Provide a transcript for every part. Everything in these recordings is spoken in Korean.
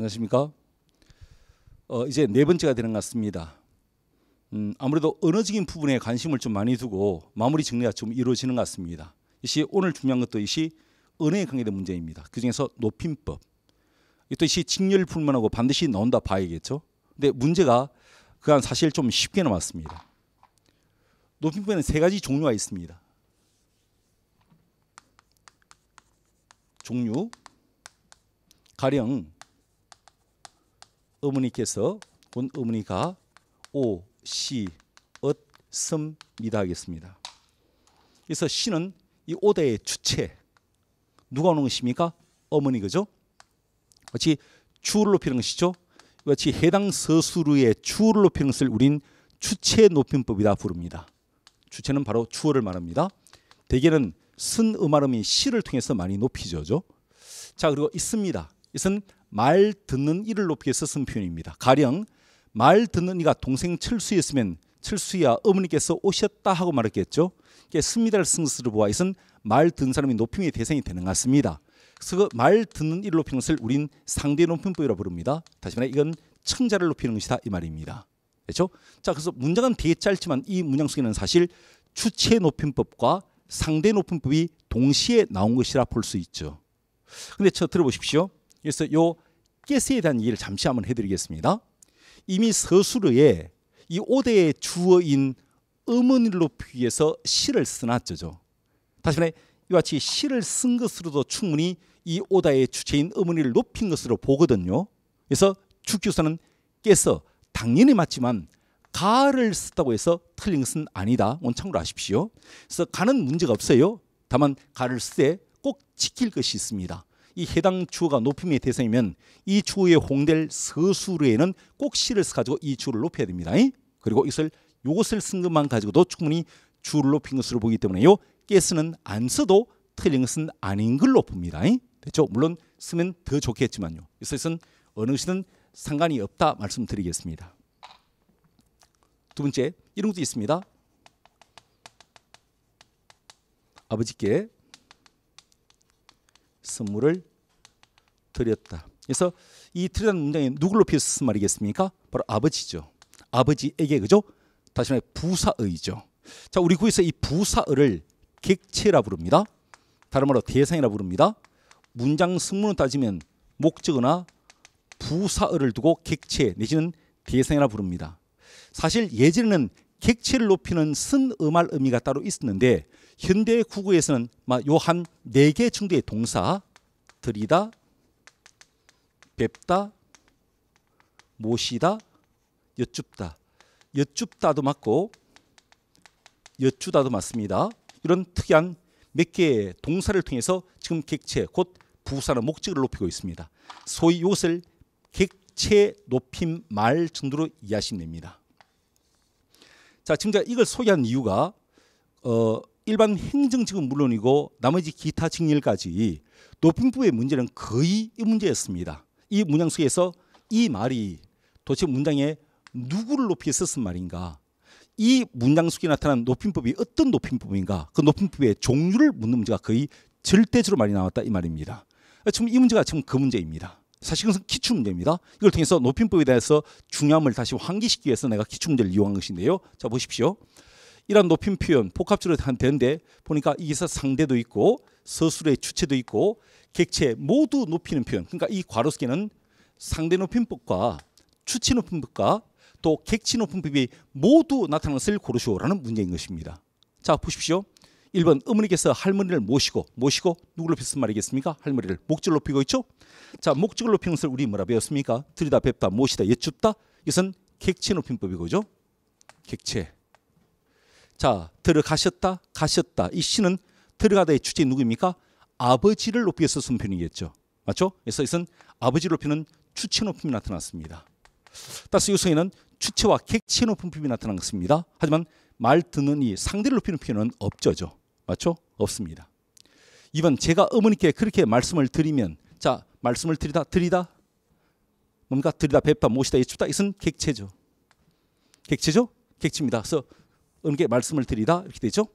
안녕하십니까? 어, 이제 네 번째가 되는 것 같습니다. 음, 아무래도 언어적인 부분에 관심을 좀 많이 두고 마무리 정리가 좀 이루어지는 것 같습니다. 이시 오늘 중요한 것도 이시 언어에 관계된 문제입니다. 그 중에서 높임법. 이것도 이시 직렬불문하고 반드시 나온다 봐야겠죠. 근데 문제가 그간 사실 좀 쉽게 나왔습니다. 높임법에는 세 가지 종류가 있습니다. 종류 가령 어머니께서 온 어머니가 오, 시, 엇, 습니다 하겠습니다. 그래서 시는 이 오대의 주체 누가 오는 것입니까? 어머니 그죠? 마치 주를 높이는 것이죠. 마치 해당 서술의 주를 높이는 것을 우린 주체 높임법이다 부릅니다. 주체는 바로 주어를 말합니다. 대개는 쓴 음알음인 시를 통해서 많이 높이죠. 자 그리고 있습니다. 이것은 말 듣는 이를 높게 이 썼은 표현입니다. 가령 말 듣는 이가 동생 철수였으면 철수야 어머니께서 오셨다 하고 말했겠죠. 그러니까 스미달 승스를 보아 이것말 듣는 사람이 높임의 대상이 되는 것 같습니다. 그래서 그 말 듣는 이를 높이는 것을 우린 상대 높임법이라 부릅니다. 다시 말해 이건 청자를 높이는 것이다 이 말입니다. 그렇죠? 자 그래서 문장은 되게 짧지만 이 문장 속에는 사실 주체 높임법과 상대 높임법이 동시에 나온 것이라 볼 수 있죠. 근데 저 들어보십시오. 그래서 요 깨스에 대한 얘기를 잠시 한번 해드리겠습니다. 이미 서술어에 이 오대의 주어인 음원일로 비해서 시를 쓰놨죠. 다시 말해 이와 같이 시를 쓴 것으로도 충분히 이 오다의 주체인 어머니를 높인 것으로 보거든요. 그래서 축교사는 깨서 당연히 맞지만 가를 썼다고 해서 틀린 것은 아니다. 원창으로 하십시오 그래서 가는 문제가 없어요. 다만 가를 쓸 때 꼭 지킬 것이 있습니다. 이 해당 주어가 높임의 대상이면 이주어의 홍될 서술에는 꼭 시를 써 가지고 이 주를 어 높여야 됩니다. 그리고 이것을 요것을 쓴 것만 가지고도 충분히 주를 높인 것으로 보기 때문에요. 깨스는 안 써도 틀린 것은 아닌 걸로 봅니다. 됐죠? 물론 쓰면 더 좋겠지만요. 이것은 어느 시든 상관이 없다 말씀드리겠습니다. 두 번째 이런 것도 있습니다. 아버지께 선물을 드렸다. 그래서 이 드리다는 문장이 누굴로 비슷한 말이겠습니까? 바로 아버지죠. 아버지에게 그죠? 다시 말해 부사의죠. 자, 우리 구에서 이 부사의를 객체라 부릅니다. 다른 말로 대상이라 부릅니다. 문장 승문을 따지면 목적어나 부사의를 두고 객체 내지는 대상이라 부릅니다. 사실 예전에는 객체를 높이는 쓴 음할 의미가 따로 있었는데 현대 국어에서는 요한 네개 정도의 동사 들이다 뵙다, 모시다, 여쭙다. 여쭙다도 맞고 여쭈다도 맞습니다. 이런 특이한 몇 개의 동사를 통해서 지금 객체 곧 부사나 목적을 높이고 있습니다. 소위 이것을 객체 높임 말 정도로 이해하시면 됩니다. 자, 지금 제가 이걸 소개한 이유가 어, 일반 행정직은 물론이고 나머지 기타 직렬까지 높임법의 문제는 거의 이 문제였습니다. 이 문장 속에서 이 말이 도대체 문장에 누구를 높이 썼은 말인가? 이 문장 속에 나타난 높임법이 어떤 높임법인가? 그 높임법의 종류를 묻는 문제가 거의 절대적으로 많이 나왔다 이 말입니다. 지금 이 문제가 지금 그 문제입니다. 사실 은 기출 문제입니다. 이걸 통해서 높임법에 대해서 중요함을 다시 환기시키기 위해서 내가 기출 문제를 이용한 것인데요. 자 보십시오. 이런 높임 표현 복합적으로 되는데 보니까 이기서 상대도 있고 서술의 주체도 있고 객체 모두 높이는 표현. 그러니까 이과로수계는 상대 높임법과 주체 높임법과 또 객체 높임법이 모두 나타나는 것을 고르시오라는 문제인 것입니다. 자 보십시오. 1번 어머니께서 할머니를 모시고 모시고 누구를 높였은 말이겠습니까? 할머니를 목적을 높이고 있죠. 자 목적을 높이는 것을 우리 뭐라 배웠습니까? 들이다 뵙다 모시다 예춥다 이것은 객체 높임법이고죠. 객체. 자 들어가셨다 가셨다 이 시는 들어가다의 주체 누구입니까? 아버지를 높이게 썼은 이겠죠 맞죠? 그래서 이것은 아버지를 높이는 주체 높임이 나타났습니다. 따라서 요소에는 주체와 객체 높은 이 나타난 것입니다. 하지만 말 듣는 이 상대를 높이는 표현은 없죠죠. 맞죠? 없습니다. 이번 제가 어머니께 그렇게 말씀을 드리면 자 말씀을 드리다 드리다 뭔가 드리다 뵙다 모시다 예춥다 이것은 객체죠. 객체죠? 객체입니다. 그래서 어머니께 말씀을 드리다 이렇게 되죠.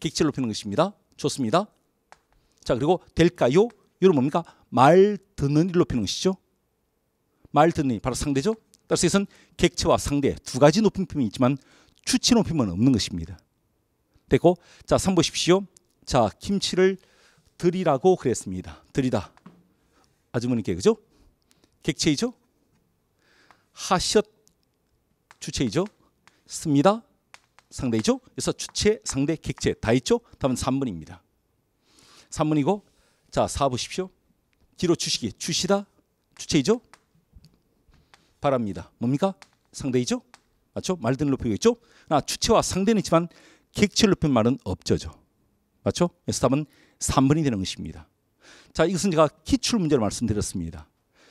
객체를 높이는 것입니다. 좋습니다. 자 그리고 될까요? 이건 뭡니까? 말 듣는 일을 높이는 것이죠. 말 듣는 일 바로 상대죠. 따라서 이것은 객체와 상대 두 가지 높임이 있지만 추치 높임은 없는 것입니다. 됐고 자삼 보십시오. 자 김치를 드리라고 그랬습니다. 드리다 아주머니께 그죠? 객체이죠. 하셨 주체이죠. 씁니다. 상대이죠. 그래서 주체, 상대, 객체 다 있죠. 답은 3번입니다. 3번이고 자, 4 보십시오. 뒤로주시기 주시다 주체이죠. 바랍니다. 뭡니까? 상대이죠. 맞죠? 말들을 높이겠죠 아, 주체와 상대는 있지만 객체를 높인 말은 없죠죠. 맞죠? 그래서 답은 3번이 되는 것입니다. 자, 이것은 제가 기출 문제를 말씀드렸습니다.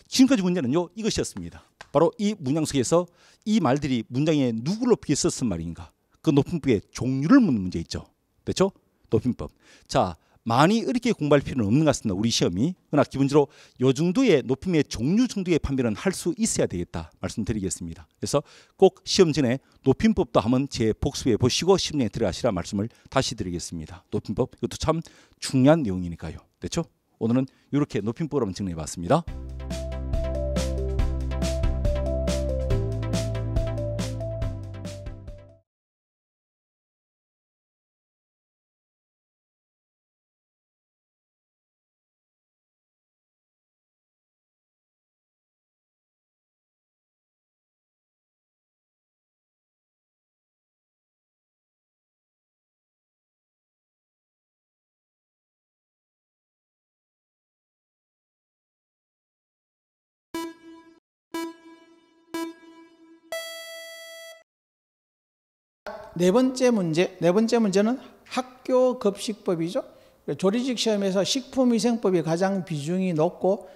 지금까지 문제는요, 이것이었습니다. 바로 이 문장 속에서 이 말들이 문장에 누구를 높이게 썼은 말인가? 그 높임법의 종류를 묻는 문제 있죠. 그렇죠? 높임법. 자, 많이 이렇게 공부할 필요는 없는 것 같습니다. 우리 시험이. 그러나 기본적으로 요 정도의 높임의 종류 정도의 판별은 할 수 있어야 되겠다 말씀드리겠습니다. 그래서 꼭 시험 전에 높임법도 한번 재복습해 보시고 시험에 들어가시라 말씀을 다시 드리겠습니다. 높임법 이것도 참 중요한 내용이니까요. 됐죠? 그렇죠? 오늘은 이렇게 높임법으로 한번 정리해 봤습니다. 네 번째 문제, 네 번째 문제는 학교 급식법이죠. 조리직 시험에서 식품위생법이 가장 비중이 높고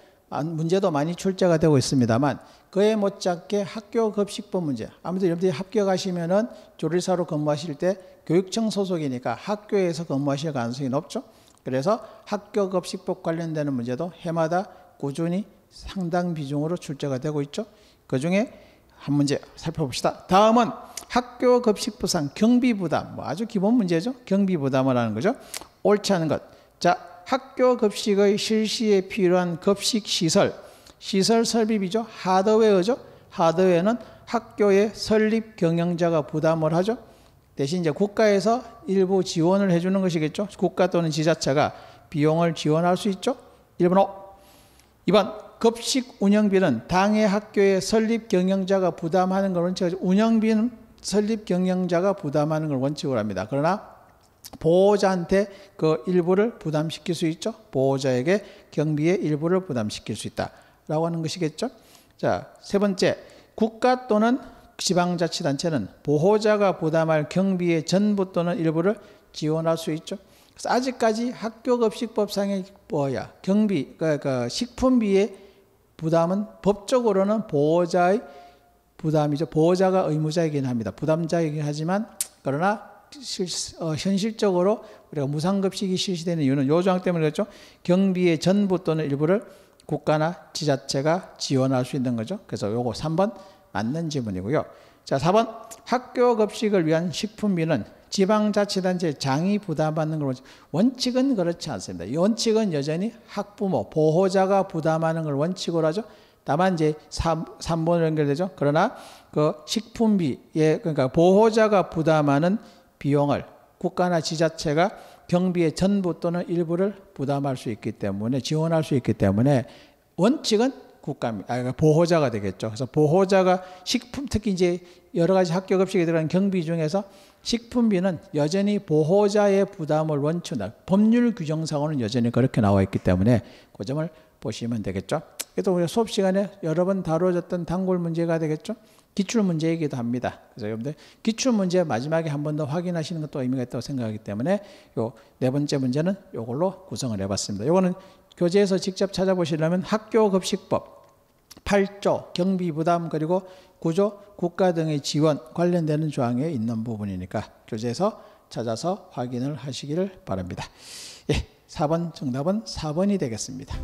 문제도 많이 출제가 되고 있습니다만 그에 못지않게 학교 급식법 문제. 아무튼 여러분들이 합격하시면은 조리사로 근무하실 때 교육청 소속이니까 학교에서 근무하실 가능성이 높죠. 그래서 학교 급식법 관련되는 문제도 해마다 꾸준히 상당 비중으로 출제가 되고 있죠. 그 중에 한 문제 살펴봅시다. 다음은 학교 급식 부상, 경비 부담, 뭐 아주 기본 문제죠. 경비 부담을 하는 거죠. 옳지 않은 것. 자, 학교 급식의 실시에 필요한 급식 시설, 시설 설비비죠. 하드웨어죠. 하드웨어는 학교의 설립 경영자가 부담을 하죠. 대신 이제 국가에서 일부 지원을 해주는 것이겠죠. 국가 또는 지자체가 비용을 지원할 수 있죠. 1번호. 2번. 급식 운영비는 당해 학교의 설립 경영자가 부담하는 것은 운영비는 설립 경영자가 부담하는 걸 원칙으로 합니다. 그러나 보호자한테 그 일부를 부담시킬 수 있죠. 보호자에게 경비의 일부를 부담시킬 수 있다라고 하는 것이겠죠. 자, 세 번째. 국가 또는 지방자치단체는 보호자가 부담할 경비의 전부 또는 일부를 지원할 수 있죠. 그래서 아직까지 학교급식법상의 뭐야 경비 그러니까 식품비의 부담은 법적으로는 보호자의 부담이죠. 보호자가 의무자이긴 합니다. 부담자이긴 하지만 그러나 실, 어, 현실적으로 우리가 무상급식이 실시되는 이유는 요 조항 때문에 그렇죠. 경비의 전부 또는 일부를 국가나 지자체가 지원할 수 있는 거죠. 그래서 요거 3번 맞는 질문이고요. 자, 4번 학교 급식을 위한 식품비는 지방자치단체 장이 부담하는걸 원칙은 그렇지 않습니다. 원칙은 여전히 학부모 보호자가 부담하는 걸 원칙으로 하죠. 다만 이제 3, 3번으로 연결되죠. 그러나 그 식품비에 예, 그러니까 보호자가 부담하는 비용을 국가나 지자체가 경비의 전부 또는 일부를 부담할 수 있기 때문에 지원할 수 있기 때문에 원칙은 국가 아, 니 그러니까 보호자가 되겠죠. 그래서 보호자가 식품 특히 이제 여러 가지 학교 급식에 들어간 경비 중에서 식품비는 여전히 보호자의 부담을 원천으 법률 규정상으로는 여전히 그렇게 나와 있기 때문에 그 점을 보시면 되겠죠. 그래서 우리가 수업 시간에 여러 번 다뤄졌던 단골 문제가 되겠죠. 기출 문제이기도 합니다. 그래서 여러분들 기출 문제 마지막에 한 번 더 확인하시는 것도 의미가 있다고 생각하기 때문에 요 네 번째 문제는 요걸로 구성을 해봤습니다. 요거는 교재에서 직접 찾아보시려면 학교 급식법 8조 경비 부담 그리고 구조 국가 등의 지원 관련되는 조항에 있는 부분이니까 교재에서 찾아서 확인을 하시기를 바랍니다. 예, 4번 정답은 4번이 되겠습니다.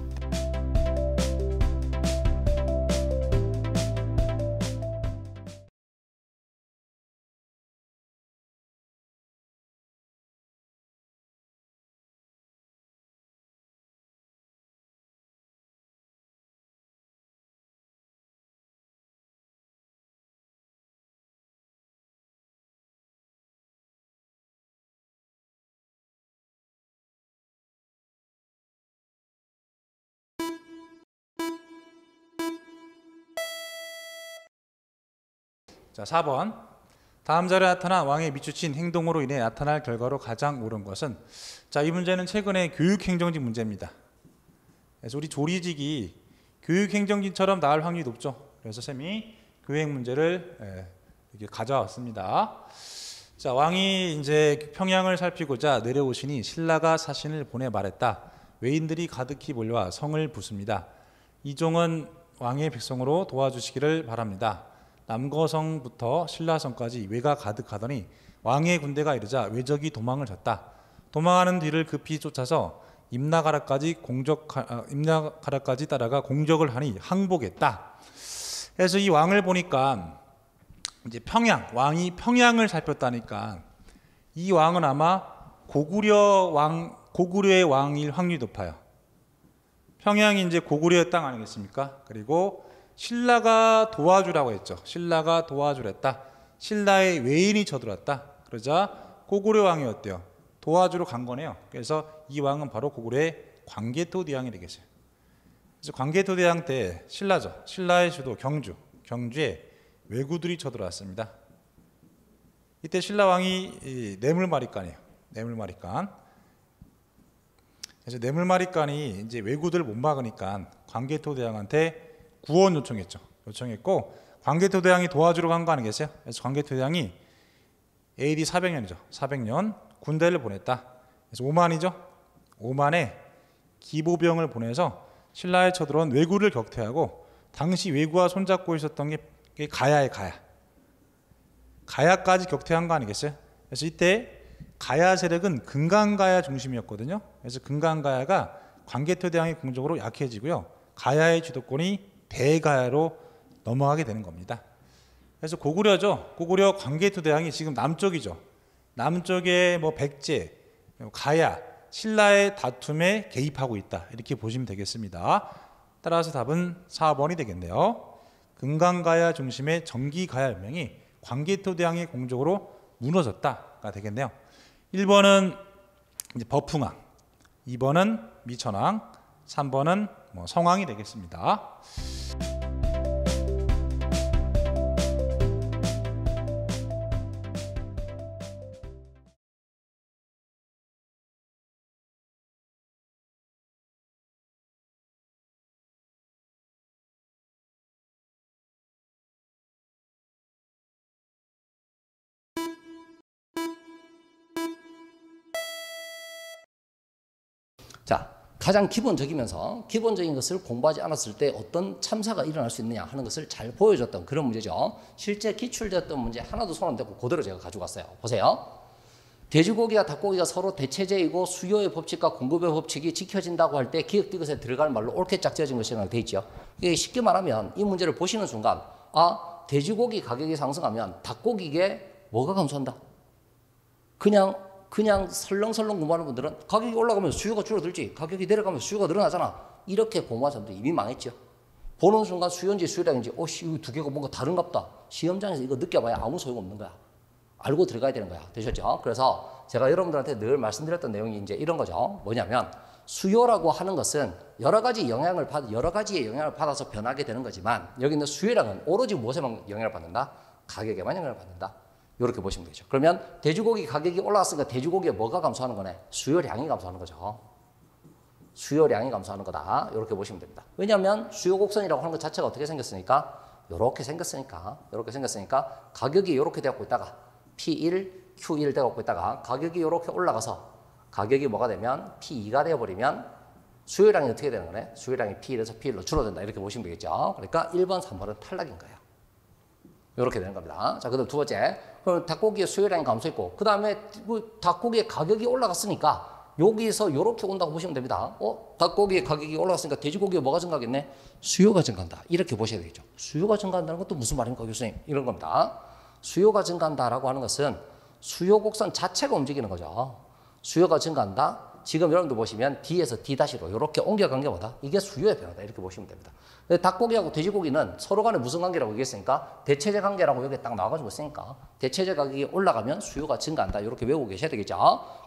자, 4번. 다음 자료에 나타난 왕의 미추친 행동으로 인해 나타날 결과로 가장 옳은 것은 자, 이 문제는 최근에 교육행정직 문제입니다. 그래서 우리 조리직이 교육행정직처럼 나올 확률이 높죠. 그래서 쌤이 교행 문제를 예, 이렇게 가져왔습니다. 자, 왕이 이제 평양을 살피고자 내려오시니 신라가 사신을 보내 말했다. 외인들이 가득히 몰려와 성을 부습니다 이종은 왕의 백성으로 도와주시기를 바랍니다. 남거성부터 신라성까지 외가 가득하더니 왕의 군대가 이르자 외적이 도망을 쳤다. 도망하는 뒤를 급히 쫓아서 임나가라까지 공적 아, 임나가라까지 따라가 공적을 하니 항복했다. 그래서 이 왕을 보니까 이제 평양 왕이 평양을 살폈다니까 이 왕은 아마 고구려 왕 고구려의 왕일 확률이 높아요. 평양이 이제 고구려의 땅 아니겠습니까? 그리고 신라가 도와주라고 했죠. 신라가 도와주랬다. 신라의 외인이 쳐들었다. 그러자 고구려 왕이 어때요? 도와주러 간 거네요. 그래서 이 왕은 바로 고구려의 광개토대왕이 되겠어요. 그래서 광개토대왕 때 신라죠. 신라의 수도 경주, 경주에 왜구들이 쳐들어왔습니다. 이때 신라 왕이 뇌물마리간이에요. 뇌물마리간. 그래서 뇌물마리간이 이제 왜구들 못 막으니까 광개토대왕한테 구원 요청했죠. 요청했고 광개토 대왕이 도와주러 간거 아니 계세요? 그래서 광개토 대왕이 AD 400년이죠. 400년 군대를 보냈다. 그래서 오만이죠. 오만에 기보병을 보내서 신라에 쳐들어온 왜구를 격퇴하고 당시 왜구와 손잡고 있었던 게 가야의 가야. 가야까지 격퇴한 거 아니겠어요? 그래서 이때 가야 세력은 금강가야 중심이었거든요. 그래서 금강가야가 광개토 대왕의 공적으로 약해지고요. 가야의 주도권이 대가로 넘어가게 되는 겁니다. 그래서 고구려죠. 고구려 광개토 대왕이 지금 남쪽이죠. 남쪽의 뭐 백제, 가야, 신라의 다툼에 개입하고 있다. 이렇게 보시면 되겠습니다. 따라서 답은 4번이 되겠네요. 금강가야 중심의 정기가야 연이 광개토 대왕의 공적으로 무너졌다가 되겠네요. 1번은 버풍왕, 2번은 미천왕, 3번은 뭐 성왕이 되겠습니다. 가장 기본적이면서 기본적인 것을 공부하지 않았을 때 어떤 참사가 일어날 수 있느냐 하는 것을 잘 보여줬던 그런 문제죠. 실제 기출되었던 문제 하나도 손 안 대고 그대로 제가 가져갔어요. 보세요. 돼지고기와 닭고기가 서로 대체제이고 수요의 법칙과 공급의 법칙이 지켜진다고 할 때 기역디귿에 들어갈 말로 옳게 짝지어진 것이라고 되어 있죠. 이게 쉽게 말하면 이 문제를 보시는 순간 아 돼지고기 가격이 상승하면 닭고기에 뭐가 감소한다. 그냥 그냥 설렁설렁 공부하는 분들은 가격이 올라가면 수요가 줄어들지 가격이 내려가면 수요가 늘어나잖아. 이렇게 공부한 사람도이미 망했죠. 보는 순간 수요인지 수요량인지 오씨 이거 두 개가 뭔가 다른갑다. 시험장에서 이거 느껴봐야 아무 소용없는 거야. 알고 들어가야 되는 거야. 되셨죠? 그래서 제가 여러분들한테 늘 말씀드렸던 내용이 이제 이런 거죠. 뭐냐면 수요라고 하는 것은 여러 가지 영향을 받 여러 가지의 영향을 받아서 변하게 되는 거지만 여기 있는 수요량은 오로지 무엇에만 영향을 받는다? 가격에만 영향을 받는다. 이렇게 보시면 되죠. 그러면 돼지고기 가격이 올랐으니까 돼지고기에 뭐가 감소하는 거네? 수요량이 감소하는 거죠. 수요량이 감소하는 거다. 이렇게 보시면 됩니다. 왜냐하면 수요 곡선이라고 하는 것 자체가 어떻게 생겼으니까 이렇게 생겼으니까 이렇게 생겼으니까 가격이 이렇게 되었고 있다가 P1, Q1 되었고 있다가 가격이 이렇게 올라가서 가격이 뭐가 되면 P2가 되어버리면 수요량이 어떻게 되는 거네? 수요량이 P1에서 P1로 줄어든다. 이렇게 보시면 되겠죠. 그러니까 1번, 3번은 탈락인 거예요. 이렇게 되는 겁니다. 자, 그 다음 두 번째. 그럼 닭고기의 수요량이 감소했고, 그 다음에 뭐 닭고기의 가격이 올라갔으니까 여기서 이렇게 온다고 보시면 됩니다. 어? 닭고기의 가격이 올라갔으니까 돼지고기에 뭐가 증가겠네? 하 수요가 증가한다. 이렇게 보셔야 되겠죠. 수요가 증가한다는 것도 무슨 말입니까, 교수님? 이런 겁니다. 수요가 증가한다라고 하는 것은 수요 곡선 자체가 움직이는 거죠. 수요가 증가한다. 지금 여러분도 보시면 D에서 D-로 이렇게 옮겨간 게 뭐다? 이게 수요의 변화다. 이렇게 보시면 됩니다. 닭고기하고 돼지고기는 서로 간에 무슨 관계라고 얘기했으니까 대체제 관계라고 여기 딱 나와가지고 있으니까 대체제 가격이 올라가면 수요가 증가한다. 이렇게 외우고 계셔야 되겠죠.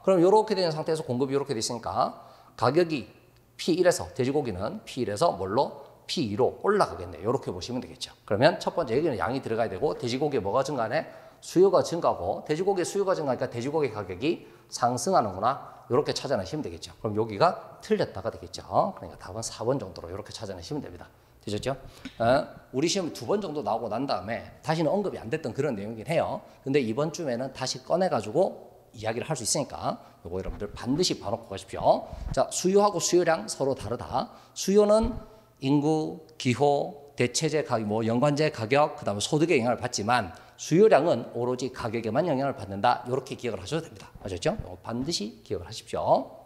그럼 이렇게 되는 상태에서 공급이 이렇게 됐으니까 가격이 P1에서 돼지고기는 P1에서 뭘로? P2로 올라가겠네요. 이렇게 보시면 되겠죠. 그러면 첫 번째 여기는 양이 들어가야 되고 돼지고기에 뭐가 증가하네? 수요가 증가하고 돼지고기 수요가 증가하니까 돼지고기 가격이 상승하는구나. 이렇게 찾아내시면 되겠죠. 그럼 여기가 틀렸다가 되겠죠. 그러니까 답은 4번 정도로 이렇게 찾아내시면 됩니다. 되셨죠? 어, 우리 시험 두 번 정도 나오고 난 다음에 다시는 언급이 안 됐던 그런 내용이긴 해요. 근데 이번 주에는 다시 꺼내가지고 이야기를 할 수 있으니까 요거 여러분들 반드시 봐놓고 가십시오. 자, 수요하고 수요량 서로 다르다. 수요는 인구, 기호, 대체제 가격, 뭐 연관재 가격, 그 다음에 소득의 영향을 받지만 수요량은 오로지 가격에만 영향을 받는다. 이렇게 기억을 하셔도 됩니다. 아셨죠? 반드시 기억을 하십시오.